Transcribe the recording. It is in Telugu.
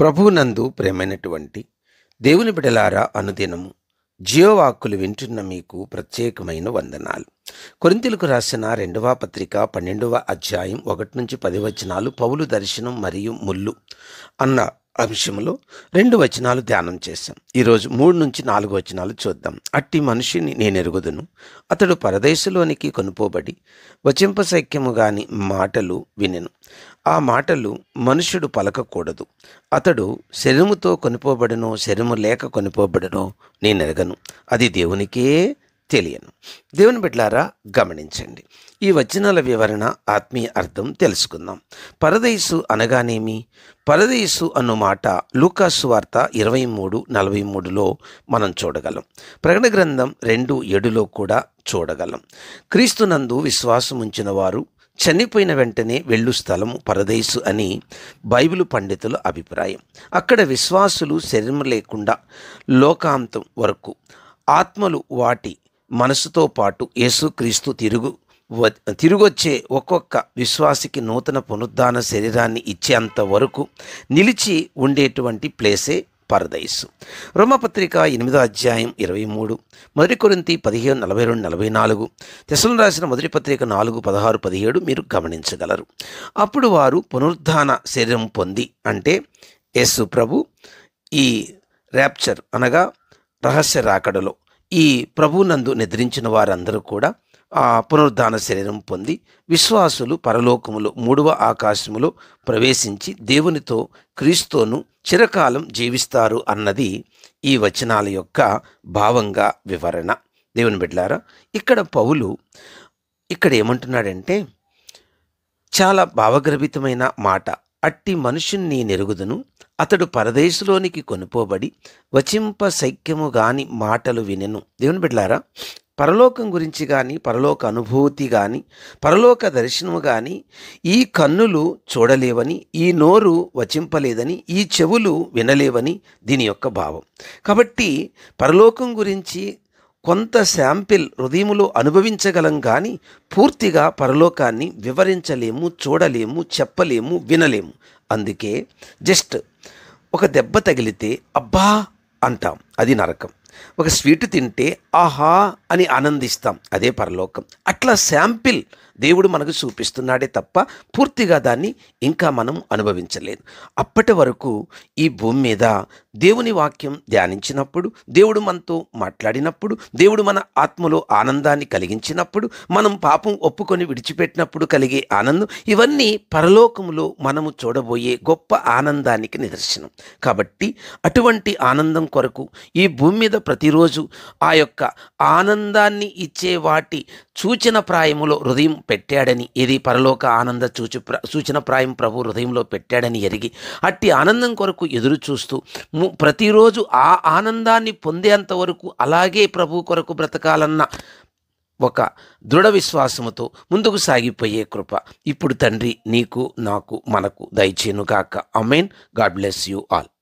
ప్రభునందు ప్రేమైనటువంటి దేవుని బిడలారా అనుదినము జియోవాక్కులు వింటున్న మీకు ప్రత్యేకమైన వందనాలు కొరింతలకు రాసిన రెండవ పత్రిక పన్నెండవ అధ్యాయం ఒకటి నుంచి పది వచనాలు పౌలు దర్శనం మరియు ముళ్ళు అన్న అంశంలో రెండు వచనాలు ధ్యానం చేశాం ఈరోజు మూడు నుంచి నాలుగు వచనాలు చూద్దాం అట్టి మనిషిని నేనెరుగుదును అతడు పరదేశంలోనికి కొనుపోబడి వచింపశక్యము గాని మాటలు వినెను ఆ మాటలు మనుషుడు పలకకూడదు అతడు శరముతో కొనిపోబడినో శరము లేక కొనిపోబడినో నేను ఎరగను అది దేవునికే తెలియను దేవుని బిడ్లారా గమనించండి ఈ వచనాల వివరణ ఆత్మీయ అర్థం తెలుసుకుందాం పరదేశు అనగానేమి పరదేశు అన్న మాట లూకాసు వార్త ఇరవై మూడు నలభై మూడులో మనం చూడగలం ప్రకటన గ్రంథం రెండు ఏడులో కూడా చూడగలం క్రీస్తునందు విశ్వాసం వారు చనిపోయిన వెంటనే వెళ్ళు స్థలం పరదేశు అని బైబిల్ పండితుల అభిప్రాయం అక్కడ విశ్వాసులు శరీరం లేకుండా లోకాంతం వరకు ఆత్మలు వాటి మనసుతో పాటు యేసుక్రీస్తు తిరుగు తిరిగొచ్చే ఒక్కొక్క విశ్వాసికి నూతన పునరుద్ధాన శరీరాన్ని ఇచ్చేంత వరకు నిలిచి ఉండేటువంటి ప్లేసే పరదైస్ రోమపత్రిక ఎనిమిదో అధ్యాయం ఇరవై మూడు మొదటి కొరింతి పదిహేను నలభై రెండు నలభై నాలుగు తెసలు రాసిన మొదటి పత్రిక నాలుగు పదహారు పదిహేడు మీరు గమనించగలరు అప్పుడు వారు పునరుద్ధాన శరీరం పొంది అంటే యేసు ప్రభు ఈ ర్యాప్చర్ అనగా రహస్య రాకడలో ఈ ప్రభునందు నిద్రించిన వారందరూ కూడా పునరుద్ధాన శరీరం పొంది విశ్వాసులు పరలోకములు మూడవ ఆకాశములో ప్రవేశించి దేవునితో క్రీస్తును చిరకాలం జీవిస్తారు అన్నది ఈ వచనాల యొక్క భావంగా వివరణ దేవుని బిడ్లారా ఇక్కడ పౌలు ఇక్కడ ఏమంటున్నాడంటే చాలా భావగర్భితమైన మాట అట్టి మనుషుణ్ణి నెరుగుదును అతడు పరదేశులోనికి కొనుపోబడి వచింప శైక్యము గాని మాటలు వినెను దేవుని బిడ్డారా పరలోకం గురించి కానీ పరలోక అనుభూతి కానీ పరలోక దర్శనము కానీ ఈ కన్నులు చూడలేవని ఈ నోరు వచింపలేదని ఈ చెవులు వినలేవని దీని యొక్క భావం కాబట్టి పరలోకం గురించి కొంత శాంపిల్ హృదయములో అనుభవించగలం కానీ పూర్తిగా పరలోకాన్ని వివరించలేము చూడలేము చెప్పలేము వినలేము అందుకే జస్ట్ ఒక దెబ్బ తగిలితే అబ్బా అంటాం అది నరకం ఒక స్వీట్ తింటే ఆహా అని ఆనందిస్తాం అదే పరలోకం అట్లా శాంపిల్ దేవుడు మనకు చూపిస్తున్నాడే తప్ప పూర్తిగా దాన్ని ఇంకా మనం అనుభవించలేదు అప్పటి వరకు ఈ భూమి మీద దేవుని వాక్యం ధ్యానించినప్పుడు దేవుడు మనతో మాట్లాడినప్పుడు దేవుడు మన ఆత్మలో ఆనందాన్ని కలిగించినప్పుడు మనం పాపం ఒప్పుకొని విడిచిపెట్టినప్పుడు కలిగే ఆనందం ఇవన్నీ పరలోకంలో మనము చూడబోయే గొప్ప ఆనందానికి నిదర్శనం కాబట్టి అటువంటి ఆనందం కొరకు ఈ భూమి మీద ప్రతిరోజు ఆ యొక్క ఆనందాన్ని ఇచ్చే వాటి సూచన ప్రాయములో హృదయం పెట్టాడని ఇది పరలోక ఆనంద సూచి సూచన ప్రాయం ప్రభు హృదయంలో పెట్టాడని ఎరిగి అట్టి ఆనందం కొరకు ఎదురు చూస్తూ ప్రతిరోజు ఆ ఆనందాన్ని పొందేంత వరకు అలాగే ప్రభు కొరకు బ్రతకాలన్న ఒక దృఢ విశ్వాసముతో ముందుకు సాగిపోయే కృప ఇప్పుడు తండ్రి నీకు నాకు మనకు దయచేనుగాక amen God bless you all